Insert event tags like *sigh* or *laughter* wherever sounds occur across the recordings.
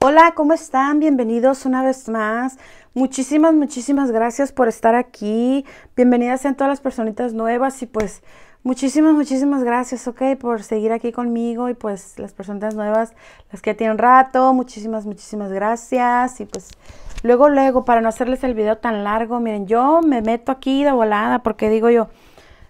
Hola, ¿cómo están? Bienvenidos una vez más. Muchísimas, muchísimas gracias por estar aquí. Bienvenidas sean todas las personitas nuevas y pues muchísimas, muchísimas gracias, ¿ok? Por seguir aquí conmigo y pues las personitas nuevas, las que tienen rato, muchísimas, muchísimas gracias y pues luego, luego, para no hacerles el video tan largo, miren, yo me meto aquí de volada porque digo yo,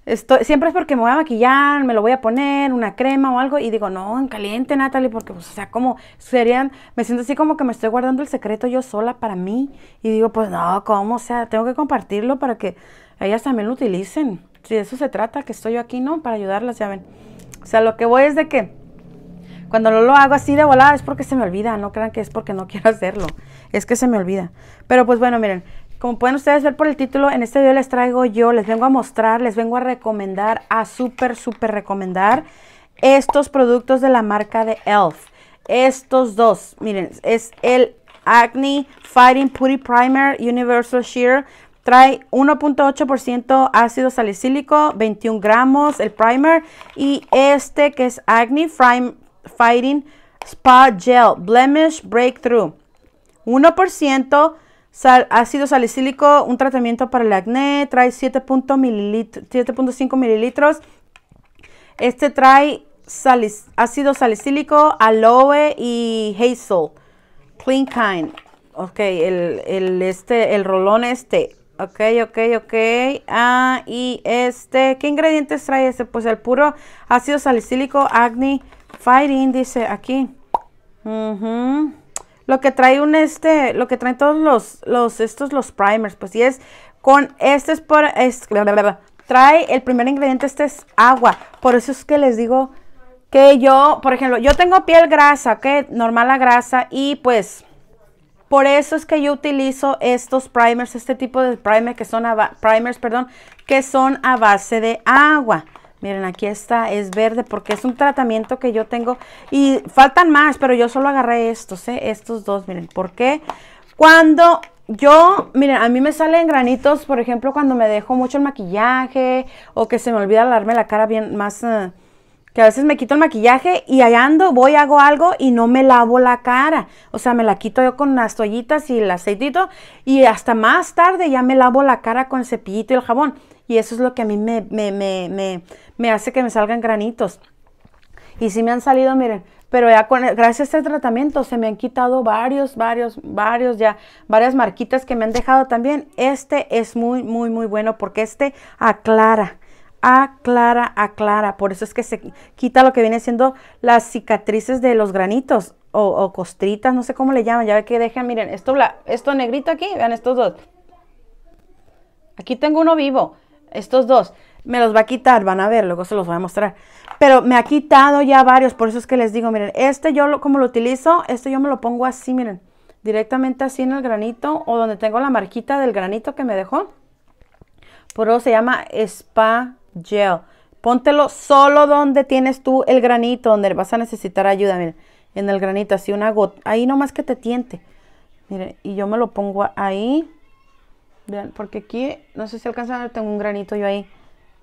Estoy, siempre es porque me voy a maquillar, me lo voy a poner, una crema o algo, y digo, no, en caliente, Natalie, porque, pues, o sea, como serían, me siento así como que me estoy guardando el secreto yo sola para mí, y digo, pues, no, ¿cómo? O sea, tengo que compartirlo para que ellas también lo utilicen. Si de eso se trata, que estoy yo aquí, ¿no? Para ayudarlas, ya ven. O sea, lo que voy es de que cuando no lo hago así de volada es porque se me olvida, no crean que es porque no *laughs* quiero hacerlo, es que se me olvida. Pero pues bueno, miren, como pueden ustedes ver por el título, en este video les traigo yo, les vengo a mostrar, les vengo a recomendar, a súper, súper recomendar estos productos de la marca de e.l.f. Estos dos, miren, es el Acne Fighting Putty Primer Universal Sheer. Trae 1.8% ácido salicílico, 21 gramos el primer. Y este que es Acne Fighting Spa Gel Blemish Breakthrough. 1% ácido salicílico, un tratamiento para el acné, trae 7.5 mililitros. Este trae ácido salicílico, aloe y hazel. Clean Kind. Ok, el, este, el rolón este. Ok, ok, ok. Ah, y este, ¿qué ingredientes trae este? Pues el puro ácido salicílico, acne, fighting, dice aquí. Uh lo que trae un este, lo que traen todos los, estos, los primers, pues sí es con, este es por, trae el primer ingrediente, este es agua, por eso es que les digo que yo, por ejemplo, yo tengo piel grasa, ok, normal la grasa y pues por eso es que yo utilizo estos primers, este tipo de primer que son primers, perdón, que son a base de agua. Miren, aquí está, es verde porque es un tratamiento que yo tengo. Y faltan más, pero yo solo agarré estos, ¿eh? Estos dos, miren. ¿Por qué? Cuando yo, miren, a mí me salen granitos, por ejemplo, cuando me dejo mucho el maquillaje o que se me olvida lavarme la cara bien más... Eh, que a veces me quito el maquillaje y allá ando, voy, hago algo y no me lavo la cara. O sea, me la quito yo con las toallitas y el aceitito y hasta más tarde ya me lavo la cara con el cepillito y el jabón. Y eso es lo que a mí me, hace que me salgan granitos. Y si me han salido, miren, pero ya gracias a este tratamiento se me han quitado varios, varios, varios ya, varias marquitas que me han dejado también. Este es muy, muy, muy bueno porque este aclara, aclara, aclara. Por eso es que se quita lo que viene siendo las cicatrices de los granitos o, costritas, no sé cómo le llaman. Ya ve que dejan, miren, esto, esto negrito aquí, vean estos dos. Aquí tengo uno vivo estos dos, me los va a quitar, van a ver, luego se los voy a mostrar. Pero me ha quitado ya varios, por eso es que les digo, miren, este yo lo, como lo utilizo, este yo me lo pongo así, miren, directamente así en el granito o donde tengo la marquita del granito que me dejó. Por eso se llama Spa Gel. Póntelo solo donde tienes tú el granito, donde vas a necesitar ayuda, miren, en el granito, así una gota, ahí nomás que te tiente. Miren, y yo me lo pongo ahí porque aquí, no sé si alcanzan tengo un granito yo ahí.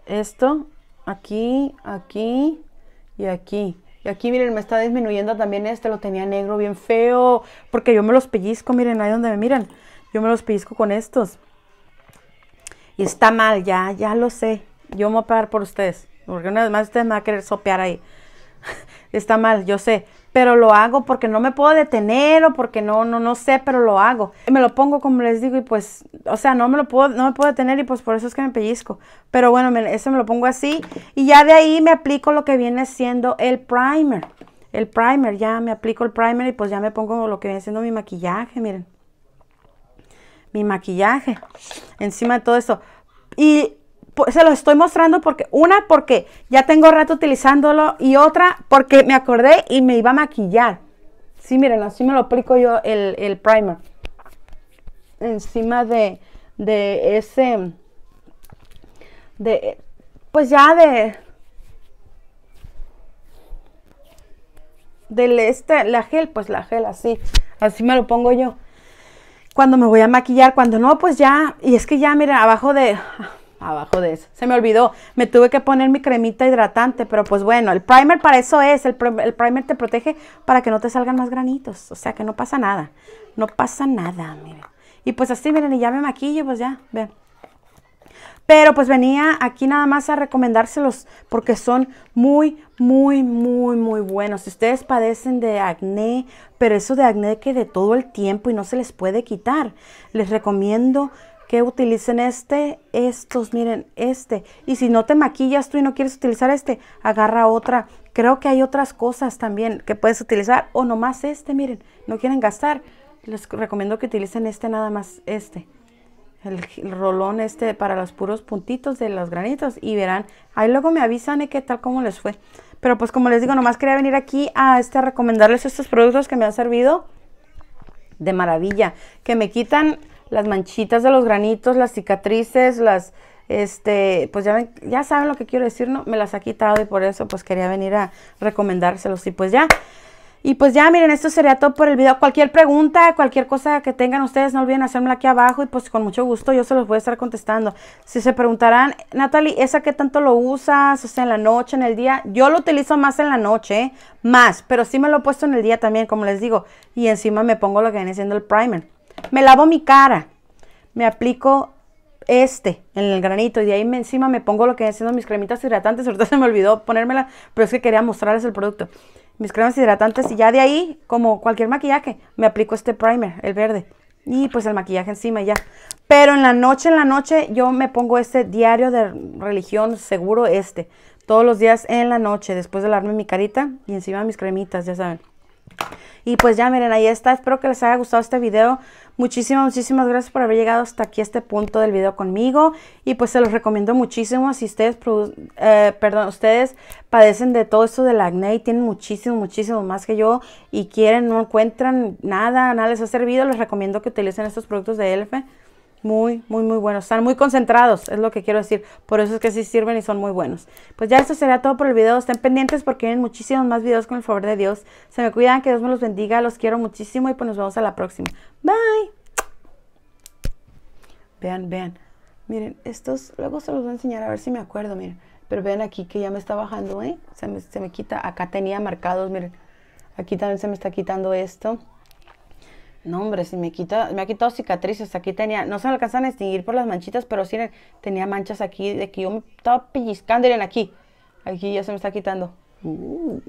Esto, aquí, aquí y aquí. Y aquí, miren, me está disminuyendo también este, lo tenía negro bien feo. Porque yo me los pellizco, miren, ahí donde me miran. Yo me los pellizco con estos. Y está mal, ya, ya lo sé. Yo me voy a pagar por ustedes. Porque una vez más ustedes me van a querer sopear ahí está mal, yo sé, pero lo hago porque no me puedo detener o porque no, no, no sé, pero lo hago. Y me lo pongo como les digo y pues, o sea, no me lo puedo, no me puedo detener y pues por eso es que me pellizco. Pero bueno, eso me lo pongo así y ya de ahí me aplico lo que viene siendo el primer. El primer, ya me aplico el primer y pues ya me pongo lo que viene siendo mi maquillaje, miren. Mi maquillaje, encima de todo eso. Y se los estoy mostrando porque una porque ya tengo rato utilizándolo y otra porque me acordé y me iba a maquillar. Sí, miren, así me lo aplico yo el, primer. Encima de, de ese, de, pues ya de, del este, la gel, pues la gel así, así me lo pongo yo. Cuando me voy a maquillar, cuando no, pues ya, y es que ya, miren, abajo de, abajo de eso. Se me olvidó, me tuve que poner mi cremita hidratante, pero pues bueno, el primer para eso es, el, primer te protege para que no te salgan más granitos, o sea que no pasa nada, no pasa nada, miren. Y pues así, miren, y ya me maquillo, pues ya, vean. Pero pues venía aquí nada más a recomendárselos porque son muy, muy, muy, muy buenos. Si ustedes padecen de acné, pero eso de acné que de todo el tiempo y no se les puede quitar, les recomiendo que utilicen este, estos, miren, este. Y si no te maquillas tú y no quieres utilizar este, agarra otra. Creo que hay otras cosas también que puedes utilizar o nomás este, miren, no quieren gastar. Les recomiendo que utilicen este nada más, este. El, rolón este para los puros puntitos de los granitos y verán. Ahí luego me avisan de eh, qué tal, cómo les fue. Pero pues como les digo, nomás quería venir aquí a este a recomendarles estos productos que me han servido de maravilla. Que me quitan las manchitas de los granitos, las cicatrices, las, este, pues ya, ya saben lo que quiero decir, ¿no? Me las ha quitado y por eso pues quería venir a recomendárselos y pues ya. Y pues ya, miren, esto sería todo por el video. Cualquier pregunta, cualquier cosa que tengan ustedes, no olviden hacérmela aquí abajo y pues con mucho gusto yo se los voy a estar contestando. Si se preguntarán, Natalie, ¿esa qué tanto lo usas? O sea, en la noche, en el día. Yo lo utilizo más en la noche, más, pero sí me lo he puesto en el día también, como les digo. Y encima me pongo lo que viene siendo el primer. Me lavo mi cara, me aplico este en el granito y de ahí encima me pongo lo que haciendo mis cremitas hidratantes. Ahorita *laughs* se me olvidó ponérmela, pero es que quería mostrarles el producto. Mis cremas hidratantes y ya de ahí, como cualquier maquillaje, me aplico este primer, el verde. Y pues el maquillaje encima ya. Pero en la noche, en la noche, yo me pongo este diario de religión seguro este. Todos los días en la noche, después de lavarme mi carita y encima mis cremitas, ya saben. Y pues ya miren, ahí está. Espero que les haya gustado este video. Muchísimas, muchísimas gracias por haber llegado hasta aquí, este punto del video conmigo. Y pues se los recomiendo muchísimo. Si ustedes, eh, perdón, ustedes padecen de todo esto del acné y tienen muchísimo, muchísimo más que yo y quieren, no encuentran nada, nada les ha servido, les recomiendo que utilicen estos productos de Elfe muy, muy, muy buenos. Están muy concentrados, es lo que quiero decir. Por eso es que sí sirven y son muy buenos. Pues ya esto será todo por el video. Estén pendientes porque vienen muchísimos más videos con el favor de Dios. Se me cuidan, que Dios me los bendiga. Los quiero muchísimo y pues nos vemos a la próxima. Bye. Vean, vean. Miren, estos luego se los voy a enseñar a ver si me acuerdo, miren. Pero vean aquí que ya me está bajando, ¿eh? Se me, se me quita. Acá tenía marcados, miren. Aquí también se me está quitando esto. No, hombre, si me quita, me ha quitado cicatrices. Aquí tenía, no se alcanzan a extinguir por las manchitas, pero sí tenía manchas aquí de que yo me estaba pellizcando, en aquí. Aquí ya se me está quitando. Uh.